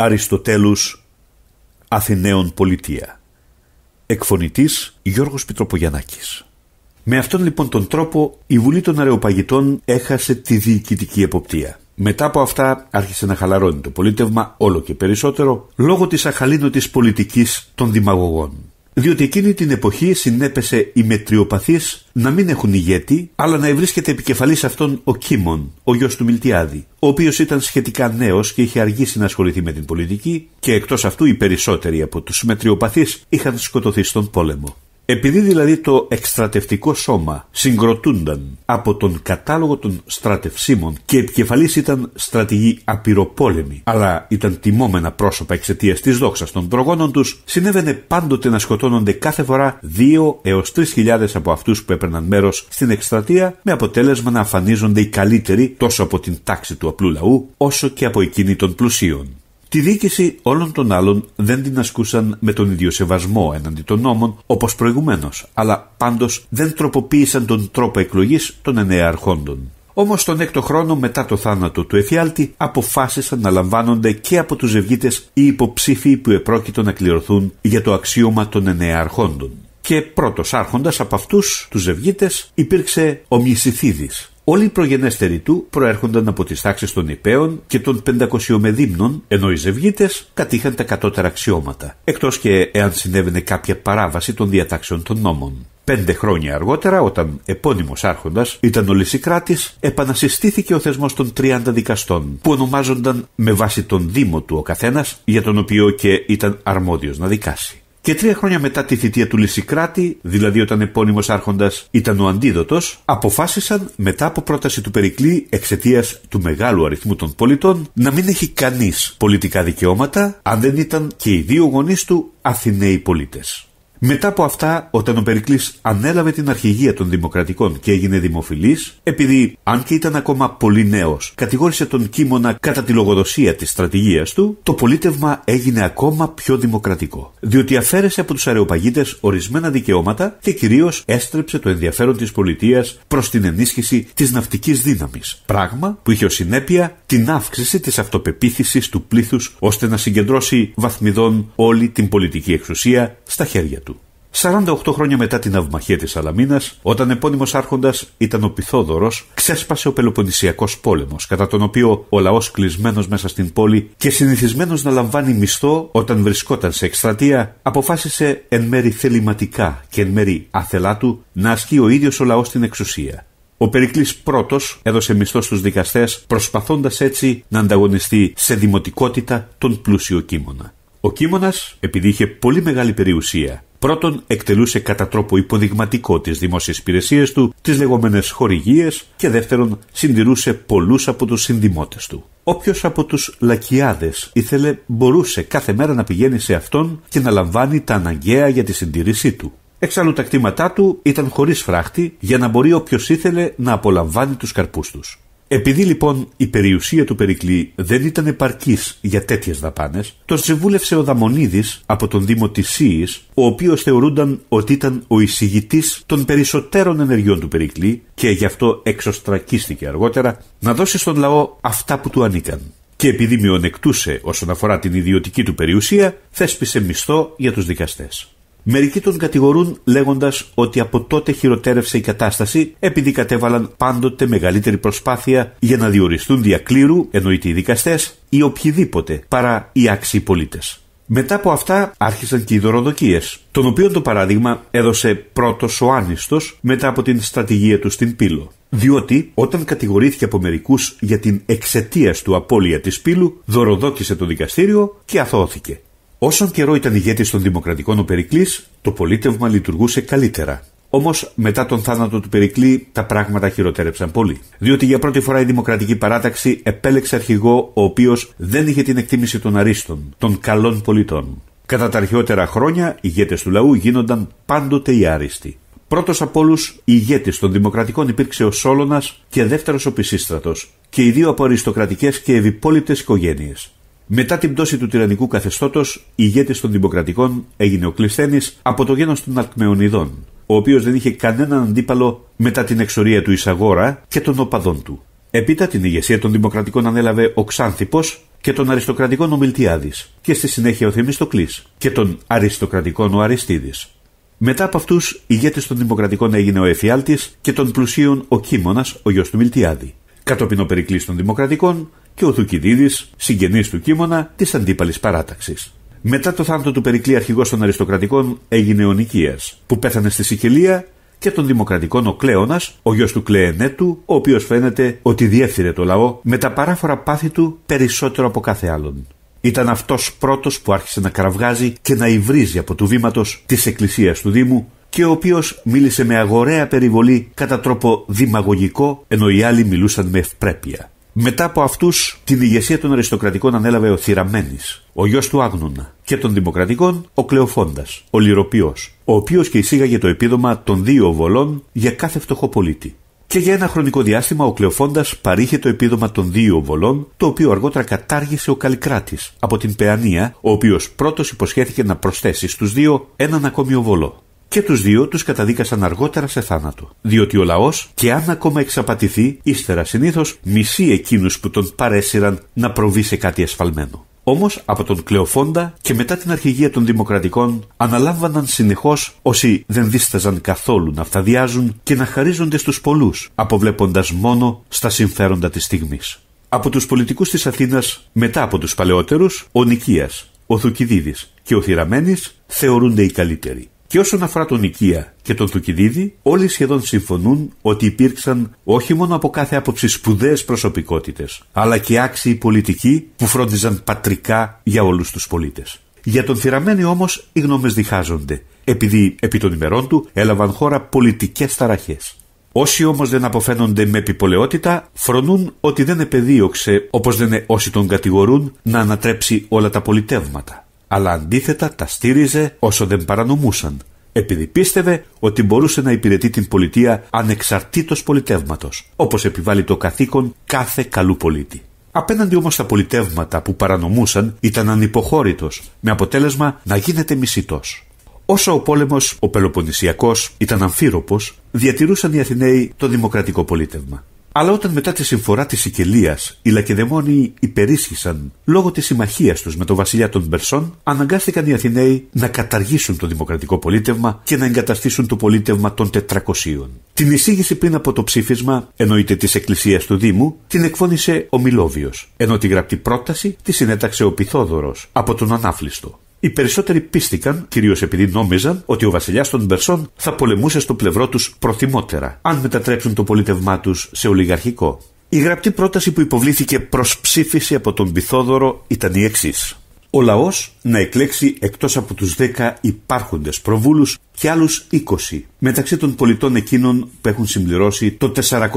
Αριστοτέλους Αθηναίων Πολιτεία. Εκφωνητής Γιώργος Πιτροπογιαννάκης. Με αυτόν λοιπόν τον τρόπο η Βουλή των Αρεοπαγητών έχασε τη διοικητική εποπτεία. Μετά από αυτά άρχισε να χαλαρώνει το πολίτευμα όλο και περισσότερο λόγω της αχαλήνωτης πολιτικής των δημαγωγών διότι εκείνη την εποχή συνέπεσε οι μετριοπαθείς να μην έχουν ηγέτη, αλλά να ευρίσκεται επικεφαλής αυτών ο Κίμων, ο γιος του Μιλτιάδη, ο οποίος ήταν σχετικά νέος και είχε αργήσει να ασχοληθεί με την πολιτική και εκτός αυτού οι περισσότεροι από τους μετριοπαθείς είχαν σκοτωθεί στον πόλεμο. Επειδή δηλαδή το εκστρατευτικό σώμα συγκροτούνταν από τον κατάλογο των στρατευσίμων και επικεφαλής ήταν στρατηγοί απειροπόλεμοι, αλλά ήταν τιμόμενα πρόσωπα εξαιτίας της δόξας των προγόνων τους, συνέβαινε πάντοτε να σκοτώνονται κάθε φορά 2 έω 3.000 από αυτούς που έπαιρναν μέρος στην εκστρατεία, με αποτέλεσμα να αφανίζονται οι καλύτεροι τόσο από την τάξη του απλού λαού, όσο και από εκείνη των πλουσίων. Τη δίκηση όλων των άλλων δεν την ασκούσαν με τον ίδιο σεβασμό έναντι των νόμων όπως προηγουμένως, αλλά πάντως δεν τροποποίησαν τον τρόπο εκλογής των εννέα αρχόντων. Όμως τον έκτο χρόνο μετά το θάνατο του Εφιάλτη αποφάσισαν να λαμβάνονται και από τους ζευγίτε οι υποψήφοι που επρόκειτο να κληρωθούν για το αξίωμα των εννέα αρχόντων. Και πρώτος άρχοντας από αυτούς τους ζευγίτε υπήρξε ο Μυσιθίδης. Όλοι οι προγενέστεροι του προέρχονταν από τις τάξεις των Ιππέων και των Πεντακοσιομεδίμνων, ενώ οι ζευγίτες κατήχαν τα κατώτερα αξιώματα, εκτός και εάν συνέβαινε κάποια παράβαση των διατάξεων των νόμων. Πέντε χρόνια αργότερα, όταν επώνυμος Άρχοντας ήταν ο Λυσικράτης, επανασυστήθηκε ο θεσμός των 30 δικαστών, που ονομάζονταν με βάση τον Δήμο του ο καθένας, για τον οποίο και ήταν αρμόδιος να δικάσει. Και τρία χρόνια μετά τη θητεία του Λυσικράτη, δηλαδή όταν επώνυμος άρχοντας ήταν ο αντίδοτος, αποφάσισαν μετά από πρόταση του Περικλή εξαιτίας του μεγάλου αριθμού των πολιτών να μην έχει κανείς πολιτικά δικαιώματα αν δεν ήταν και οι δύο γονείς του Αθηναίοι πολίτες. Μετά από αυτά, όταν ο Περικλής ανέλαβε την αρχηγία των Δημοκρατικών και έγινε δημοφιλής, επειδή, αν και ήταν ακόμα πολύ νέος, κατηγόρησε τον Κίμωνα κατά τη λογοδοσία της στρατηγίας του, το πολίτευμα έγινε ακόμα πιο δημοκρατικό. Διότι αφαίρεσε από τους αρεοπαγίτες ορισμένα δικαιώματα και κυρίως έστρεψε το ενδιαφέρον της πολιτείας προς την ενίσχυση της ναυτικής δύναμης. Πράγμα που είχε ως συνέπεια την αύξηση της αυτοπεποίθησης του πλήθους ώστε να συγκεντρώσει βαθμιδών όλη την πολιτική εξουσία στα χέρια του. 48 χρόνια μετά την αυμαχία της Αλαμίνα, όταν επώνυμος άρχοντας ήταν ο Πιθόδωρος, ξέσπασε ο πελοποννησιακός πόλεμος, κατά τον οποίο ο λαός κλεισμένος μέσα στην πόλη και συνηθισμένος να λαμβάνει μισθό όταν βρισκόταν σε εκστρατεία, αποφάσισε εν μέρη θεληματικά και εν μέρη άθελά του να ασκεί ο ίδιος ο λαός την εξουσία. Ο Περικλής πρώτος έδωσε μισθό στους δικαστές προσπαθώντας έτσι να ανταγωνιστεί σε δημοτικότητα τον πλούσιο κίμωνα. Ο Κίμωνας, επειδή είχε πολύ μεγάλη περιουσία, πρώτον εκτελούσε κατά τρόπο υποδειγματικό τις δημόσιες υπηρεσίες του, τις λεγόμενες χορηγίες, και δεύτερον συντηρούσε πολλούς από τους συνδημότες του. Όποιος από τους λακιάδες ήθελε, μπορούσε κάθε μέρα να πηγαίνει σε αυτόν και να λαμβάνει τα αναγκαία για τη συντήρησή του. Εξάλλου τα κτήματά του ήταν χωρίς φράχτη για να μπορεί όποιος ήθελε να απολαμβάνει τους καρπούς τους». Επειδή λοιπόν η περιουσία του Περικλή δεν ήταν επαρκής για τέτοιες δαπάνες, τον συμβούλευσε ο Δαμονίδης από τον Δήμο τη Σύης, ο οποίος θεωρούνταν ότι ήταν ο εισηγητής των περισσότερων ενεργειών του Περικλή και γι' αυτό εξωστρακίστηκε αργότερα, να δώσει στον λαό αυτά που του ανήκαν. Και επειδή μειονεκτούσε όσον αφορά την ιδιωτική του περιουσία, θέσπισε μισθό για τους δικαστές. Μερικοί τον κατηγορούν λέγοντας ότι από τότε χειροτέρευσε η κατάσταση επειδή κατέβαλαν πάντοτε μεγαλύτερη προσπάθεια για να διοριστούν διακλήρου, εννοείται οι δικαστές ή οποιοδήποτε παρά οι άξιοι πολίτες. Μετά από αυτά άρχισαν και οι δωροδοκίες, τον οποίο το παράδειγμα έδωσε πρώτος ο Άνιστος μετά από την στρατηγία του στην Πύλο. Διότι όταν κατηγορήθηκε από μερικούς για την εξαιτίας του απώλεια της Πύλου, δωροδόκησε το δικαστήριο και αθώθηκε. Όσον καιρό ήταν ηγέτης των Δημοκρατικών ο Περικλής, το πολίτευμα λειτουργούσε καλύτερα. Όμως, μετά τον θάνατο του Περικλή, τα πράγματα χειροτέρεψαν πολύ. Διότι για πρώτη φορά η Δημοκρατική Παράταξη επέλεξε αρχηγό ο οποίος δεν είχε την εκτίμηση των αρίστων, των καλών πολιτών. Κατά τα αρχαιότερα χρόνια, οι ηγέτες του λαού γίνονταν πάντοτε οι άριστοι. Πρώτος από όλους, ηγέτης των Δημοκρατικών υπήρξε ο Σόλωνας και δεύτερος ο Πισίστρατος, και οι δύο από αριστοκρατικέ και ευυπόλοιπτε οικογένειες. Μετά την πτώση του τυραννικού καθεστώτος, ηγέτη των Δημοκρατικών έγινε ο Κλεισθένη από το γένος των Αρκμεωνιδών, ο οποίος δεν είχε κανέναν αντίπαλο μετά την εξορία του Ισαγόρα και των οπαδών του. Επίτα την ηγεσία των Δημοκρατικών ανέλαβε ο Ξάνθιπο και των Αριστοκρατικών ο Μιλτιάδη και στη συνέχεια ο Θεμιστοκλής και των Αριστοκρατικών ο Αριστίδης. Μετά από αυτούς, ηγέτη των Δημοκρατικών έγινε ο Εφιάλτης και των πλουσίων ο Κίμωνας, ο γιος του Μιλτιάδη. Κατόπιν ο Περικλής των Δημοκρατικών και ο Θουκυδίδης, συγγενής του Κίμωνα της αντίπαλης παράταξης. Μετά το θάνατο του Περικλή αρχηγός των αριστοκρατικών έγινε ο Νικίας, που πέθανε στη Σικελία και των Δημοκρατικών ο Κλέωνας, ο γιος του Κλεενέτου, ο οποίος φαίνεται ότι διεύθυνε το λαό με τα παράφορα πάθη του περισσότερο από κάθε άλλον. Ήταν αυτός πρώτος που άρχισε να κραυγάζει και να υβρίζει από του βήματος της Εκκλησίας του Δήμου και ο οποίος μίλησε με αγοραία περιβολή κατά τρόπο δημαγωγικό ενώ οι άλλοι μιλούσαν με ευπρέπεια. Μετά από αυτούς, την ηγεσία των αριστοκρατικών ανέλαβε ο Θηραμένη, ο γιος του Άγνωνα, και των δημοκρατικών ο Κλεοφόντα, ο Λυροπίο, ο οποίος και εισήγαγε το επίδομα των δύο βολών για κάθε φτωχό πολίτη. Και για ένα χρονικό διάστημα ο Κλεοφόντα παρήχε το επίδομα των δύο βολών, το οποίο αργότερα κατάργησε ο Καλικράτης από την Παιανία, ο οποίος πρώτος υποσχέθηκε να προσθέσει στους δύο έναν ακόμη οβολό και τους δύο τους καταδίκασαν αργότερα σε θάνατο. Διότι ο λαός και αν ακόμα εξαπατηθεί, ύστερα συνήθως μισεί εκείνους που τον παρέσυραν να προβεί σε κάτι ασφαλμένο. Όμως από τον Κλεοφόντα και μετά την αρχηγία των Δημοκρατικών αναλάμβαναν συνεχώς όσοι δεν δίσταζαν καθόλου να φταδιάζουν και να χαρίζονται στους πολλούς, αποβλέποντας μόνο στα συμφέροντα της στιγμής. Από τους πολιτικούς της Αθήνας, μετά από τους παλαιότερους, ο Νικίας, ο Θουκυδίδης και ο Θυραμένης θεωρούνται οι καλύτεροι. Και όσον αφορά τον Οικία και τον Θουκυδίδη, όλοι σχεδόν συμφωνούν ότι υπήρξαν όχι μόνο από κάθε άποψη σπουδαίες προσωπικότητες, αλλά και άξιοι πολιτικοί που φρόντιζαν πατρικά για όλους τους πολίτες. Για τον θυραμένη όμως οι γνώμες διχάζονται, επειδή επί των ημερών του έλαβαν χώρα πολιτικές ταραχές. Όσοι όμως δεν αποφαίνονται με επιπολαιότητα, φρονούν ότι δεν επεδίωξε, όπως λένε όσοι τον κατηγορούν, να ανατρέψει όλα τα πολιτεύματα αλλά αντίθετα τα στήριζε όσο δεν παρανομούσαν, επειδή πίστευε ότι μπορούσε να υπηρετεί την πολιτεία ανεξαρτήτως πολιτεύματος, όπως επιβάλλει το καθήκον κάθε καλού πολίτη. Απέναντι όμως τα πολιτεύματα που παρανομούσαν ήταν ανυποχώρητος, με αποτέλεσμα να γίνεται μισητός. Όσο ο πόλεμος, ο Πελοποννησιακός, ήταν αμφίροπος, διατηρούσαν οι Αθηναίοι το δημοκρατικό πολίτευμα. Αλλά όταν μετά τη συμφορά της Σικελίας οι Λακεδαιμόνοι υπερίσχυσαν λόγω της συμμαχίας τους με τον βασιλιά των Περσών, αναγκάστηκαν οι Αθηναίοι να καταργήσουν το δημοκρατικό πολίτευμα και να εγκαταστήσουν το πολίτευμα των 400. Την εισήγηση πριν από το ψήφισμα, εννοείται της Εκκλησίας του Δήμου, την εκφώνησε ο Μιλόβιος, ενώ τη γραπτή πρόταση τη συνέταξε ο Πιθόδωρος από τον Ανάφλιστο. Οι περισσότεροι πίστηκαν, κυρίως επειδή νόμιζαν, ότι ο βασιλιάς των Περσών θα πολεμούσε στο πλευρό τους προθυμότερα, αν μετατρέψουν το πολίτευμά τους σε ολιγαρχικό. Η γραπτή πρόταση που υποβλήθηκε προς ψήφιση από τον Πιθόδωρο ήταν η εξής. Ο λαός να εκλέξει εκτός από τους 10 υπάρχοντες προβούλους και άλλους 20 μεταξύ των πολιτών εκείνων που έχουν συμπληρώσει το 40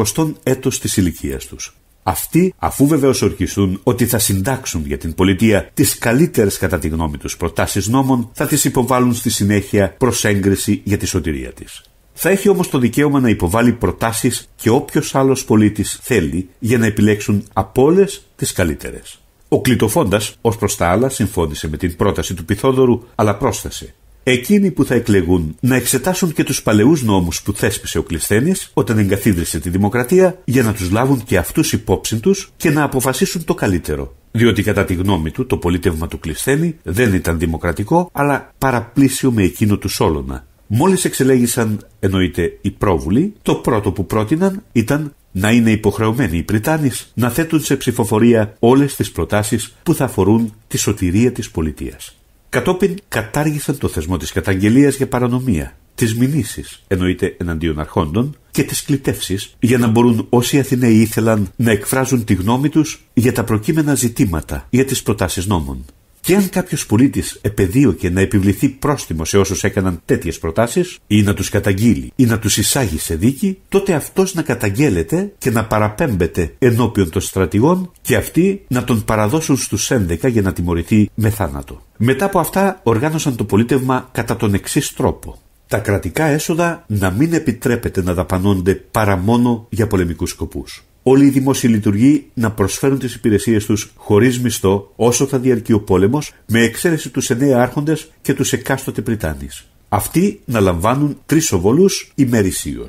έτος της ηλικίας τους. Αυτοί, αφού βεβαίως ορκιστούν ότι θα συντάξουν για την πολιτεία τις καλύτερες κατά τη γνώμη τους προτάσεις νόμων, θα τις υποβάλουν στη συνέχεια προς έγκριση για τη σωτηρία της. Θα έχει όμως το δικαίωμα να υποβάλει προτάσεις και όποιος άλλος πολίτης θέλει για να επιλέξουν από όλες τις καλύτερες. Ο Κλητοφώντα, ως προς τα άλλα, συμφώνησε με την πρόταση του Πιθόδωρου, αλλά πρόσθεσε Εκείνοι που θα εκλεγούν να εξετάσουν και τους παλαιούς νόμους που θέσπισε ο Κλεισθένης όταν εγκαθίδρυσε τη δημοκρατία για να τους λάβουν και αυτούς υπόψη τους και να αποφασίσουν το καλύτερο. Διότι κατά τη γνώμη του το πολίτευμα του Κλεισθένη δεν ήταν δημοκρατικό αλλά παραπλήσιο με εκείνο του Σόλωνα. Μόλις εξελέγησαν, εννοείται, οι πρόβουλοι, το πρώτο που πρότειναν ήταν να είναι υποχρεωμένοι οι Πριτάνεις να θέτουν σε ψηφοφορία όλες τις προτάσεις που θα αφορούν τη σωτηρία της πολιτείας. Κατόπιν κατάργησαν το θεσμό της καταγγελίας για παρανομία, τις μηνύσεις, εννοείται εναντίον αρχόντων, και τις κλητεύσεις για να μπορούν όσοι Αθηναίοι ήθελαν να εκφράζουν τη γνώμη τους για τα προκείμενα ζητήματα, για τις προτάσεις νόμων. Και αν κάποιος πολίτης επεδίωκε να επιβληθεί πρόστιμο σε όσους έκαναν τέτοιες προτάσεις, ή να τους καταγγείλει, ή να τους εισάγει σε δίκη, τότε αυτός να καταγγέλλεται και να παραπέμπεται ενώπιον των στρατηγών και αυτοί να τον παραδώσουν στους 11 για να τιμωρηθεί με θάνατο. Μετά από αυτά, οργάνωσαν το πολίτευμα κατά τον εξής τρόπο. Τα κρατικά έσοδα να μην επιτρέπεται να δαπανώνται παρά μόνο για πολεμικούς σκοπούς όλοι οι δημόσιοι λειτουργοί να προσφέρουν τις υπηρεσίες τους χωρίς μισθό όσο θα διαρκεί ο πόλεμος, με εξαίρεση τους εννέα άρχοντες και τους εκάστοτε Πριτάνης. Αυτοί να λαμβάνουν τρεις οβολούς ημερησίως.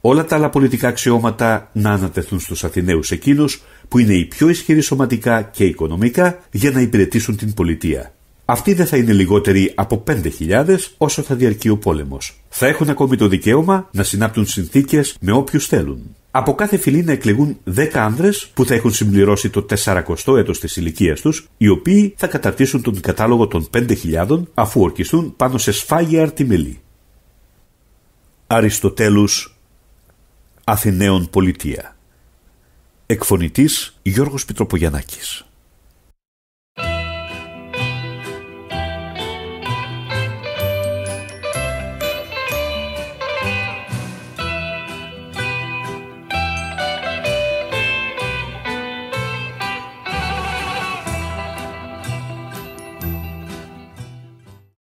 Όλα τα άλλα πολιτικά αξιώματα να ανατεθούν στους Αθηναίους εκείνους που είναι οι πιο ισχυροί σωματικά και οικονομικά για να υπηρετήσουν την πολιτεία. Αυτοί δεν θα είναι λιγότεροι από 5.000 όσο θα διαρκεί ο πόλεμος. Θα έχουν ακόμη το δικαίωμα να συνάπτουν συνθήκες με όποιους θέλουν. Από κάθε φυλή να εκλεγούν 10 άνδρες που θα έχουν συμπληρώσει το 40ο έτος της ηλικίας τους, οι οποίοι θα καταρτήσουν τον κατάλογο των 5.000 αφού ορκιστούν πάνω σε σφάγια αρτιμελή. Αριστοτέλους Αθηναίων Πολιτεία Εκφωνητής Γιώργος Πιτροπογιαννάκης